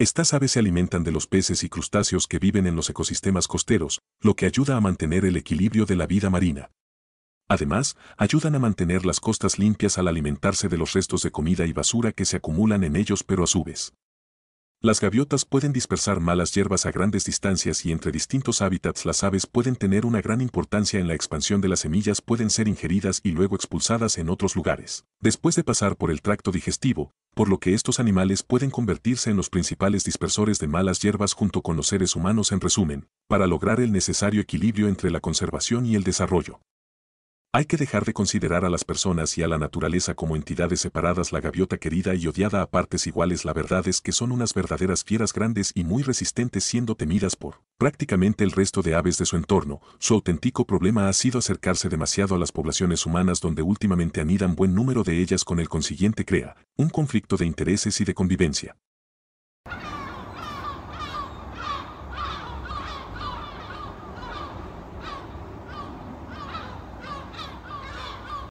Estas aves se alimentan de los peces y crustáceos que viven en los ecosistemas costeros, lo que ayuda a mantener el equilibrio de la vida marina. Además, ayudan a mantener las costas limpias al alimentarse de los restos de comida y basura que se acumulan en ellos pero a su vez las gaviotas pueden dispersar malas hierbas a grandes distancias y entre distintos hábitats las aves pueden tener una gran importancia en la expansión de las semillas pueden ser ingeridas y luego expulsadas en otros lugares, después de pasar por el tracto digestivo, por lo que estos animales pueden convertirse en los principales dispersores de malas hierbas junto con los seres humanos en resumen, para lograr el necesario equilibrio entre la conservación y el desarrollo. Hay que dejar de considerar a las personas y a la naturaleza como entidades separadas. La gaviota querida y odiada a partes iguales. La verdad es que son unas verdaderas fieras grandes y muy resistentes siendo temidas por prácticamente el resto de aves de su entorno. Su auténtico problema ha sido acercarse demasiado a las poblaciones humanas donde últimamente anidan buen número de ellas con el consiguiente crea un conflicto de intereses y de convivencia.